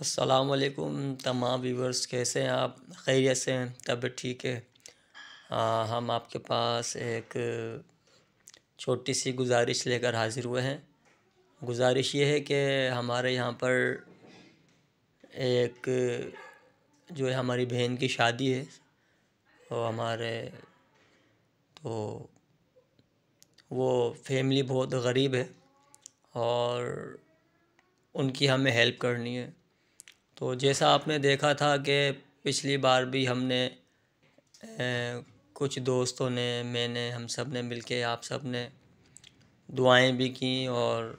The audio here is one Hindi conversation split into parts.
असलकुम तमाम व्यूवर्स कैसे हैं आप खैरियत से हैं तबीयत ठीक है आ, हम आपके पास एक छोटी सी गुजारिश लेकर हाज़िर हुए हैं गुजारिश ये है कि हमारे यहाँ पर एक जो है हमारी बहन की शादी है तो हमारे तो वो फैमिली बहुत गरीब है और उनकी हमें हेल्प करनी है तो जैसा आपने देखा था कि पिछली बार भी हमने कुछ दोस्तों ने मैंने हम सब ने मिल के आप सब ने दुआएं भी की और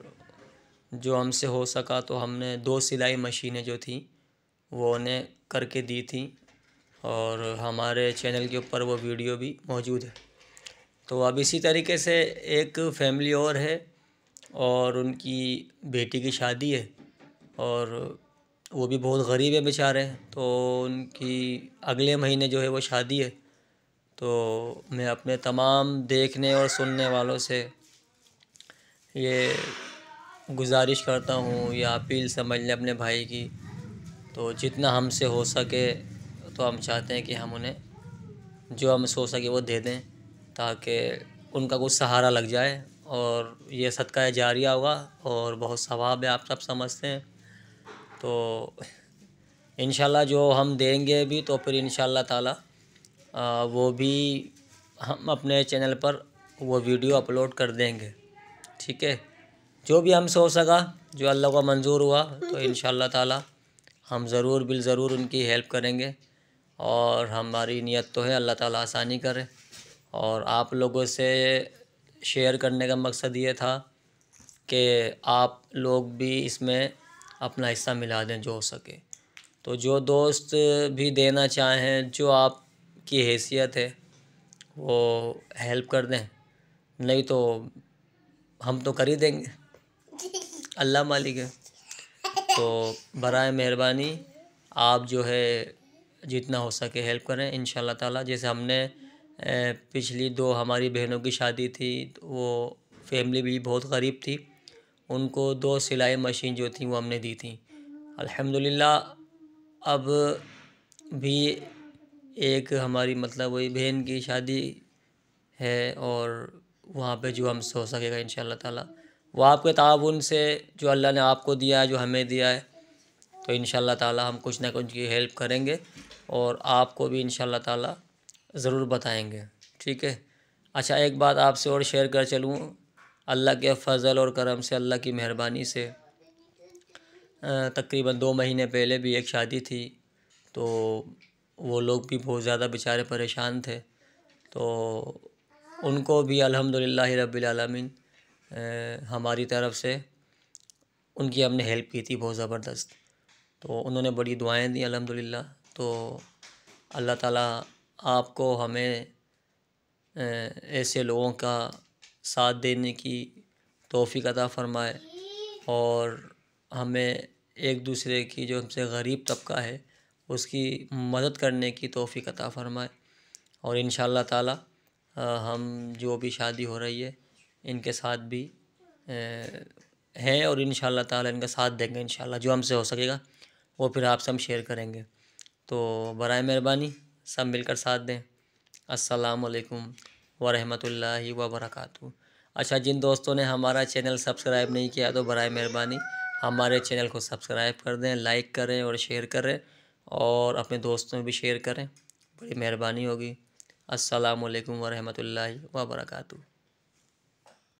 जो हमसे हो सका तो हमने दो सिलाई मशीनें जो थी वो उन्हें करके दी थी और हमारे चैनल के ऊपर वो वीडियो भी मौजूद है तो अब इसी तरीके से एक फैमिली और है और उनकी बेटी की शादी है और वो भी बहुत गरीब है बेचारे तो उनकी अगले महीने जो है वो शादी है तो मैं अपने तमाम देखने और सुनने वालों से ये गुजारिश करता हूँ या अपील समझ लें अपने भाई की तो जितना हमसे हो सके तो हम चाहते हैं कि हम उन्हें जो हमसे हो सके वो दे दें ताकि उनका कुछ सहारा लग जाए और ये सदका जारिया होगा और बहुत सवाब है आप सब समझते हैं तो इन जो हम देंगे भी तो फिर इन ताला वो भी हम अपने चैनल पर वो वीडियो अपलोड कर देंगे ठीक है जो भी हम सो सका जो अल्लाह का मंजूर हुआ तो हम्म। इन ताला हम ज़रूर बिल ज़रूर उनकी हेल्प करेंगे और हमारी नीयत तो है अल्लाह ताला आसानी करे और आप लोगों से शेयर करने का मकसद ये था कि आप लोग भी इसमें अपना हिस्सा मिला दें जो हो सके तो जो दोस्त भी देना चाहें जो आपकी हैसियत है वो हेल्प कर दें नहीं तो हम तो कर ही देंगे अल्लाह मालिक है तो बरए मेहरबानी आप जो है जितना हो सके हेल्प करें इन ताला जैसे हमने पिछली दो हमारी बहनों की शादी थी तो वो फैमिली भी बहुत गरीब थी उनको दो सिलाई मशीन जो थी वो हमने दी थी अल्हम्दुलिल्लाह अब भी एक हमारी मतलब वही बहन की शादी है और वहाँ पे जो हम सो सकेगा इन ताला वो आपके ताउन से जो अल्लाह ने आपको दिया है जो हमें दिया है तो इन ताला हम कुछ ना कुछ की हेल्प करेंगे और आपको भी इन ताला ज़रूर बताएंगे ठीक है अच्छा एक बात आपसे और शेयर कर चलूँ अल्लाह के फ़ल और करम से अल्लाह की मेहरबानी से तकरीबन दो महीने पहले भी एक शादी थी तो वो लोग भी बहुत ज़्यादा बेचारे परेशान थे तो उनको भी अल्हम्दुलिल्लाह रब्बिल हमारी तरफ़ से उनकी हमने हेल्प की थी बहुत ज़बरदस्त तो उन्होंने बड़ी दुआएं दी अलहमदिल्ला तो अल्लाह ताला आपको हमें ऐसे लोगों का साथ देने की तोहफ़ी अदा फ़रमाए और हमें एक दूसरे की जो हमसे गरीब तबका है उसकी मदद करने की तोहफ़ी अदा फ़रमाए और इन ताला हम जो भी शादी हो रही है इनके साथ भी हैं और इन ताला इनका साथ देंगे इन जो हमसे हो सकेगा वो फिर आपसे हम शेयर करेंगे तो बरए मेहरबानी सब मिलकर साथ दें असलकम वरहमतुल्ला वरक अच्छा जिन दोस्तों ने हमारा चैनल सब्सक्राइब नहीं किया तो बर मेहरबानी हमारे चैनल को सब्सक्राइब कर दें लाइक करें और शेयर करें और अपने दोस्तों में भी शेयर करें बड़ी मेहरबानी होगी असलकम ला वर्का